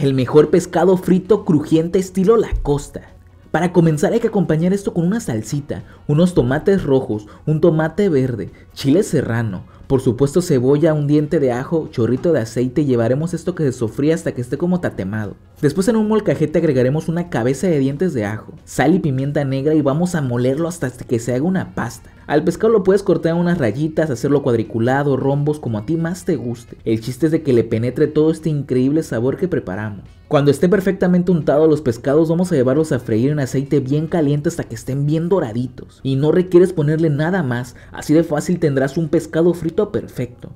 El mejor pescado frito crujiente estilo la costa. Para comenzar hay que acompañar esto con una salsita, unos tomates rojos, un tomate verde, chile serrano, por supuesto cebolla, un diente de ajo, chorrito de aceite y llevaremos esto que se sofría hasta que esté como tatemado. Después en un molcajete agregaremos una cabeza de dientes de ajo, sal y pimienta negra y vamos a molerlo hasta que se haga una pasta. Al pescado lo puedes cortar en unas rayitas, hacerlo cuadriculado, rombos, como a ti más te guste. El chiste es de que le penetre todo este increíble sabor que preparamos. Cuando estén perfectamente untados los pescados vamos a llevarlos a freír en aceite bien caliente hasta que estén bien doraditos. Y no requieres ponerle nada más, así de fácil tendrás un pescado frito perfecto.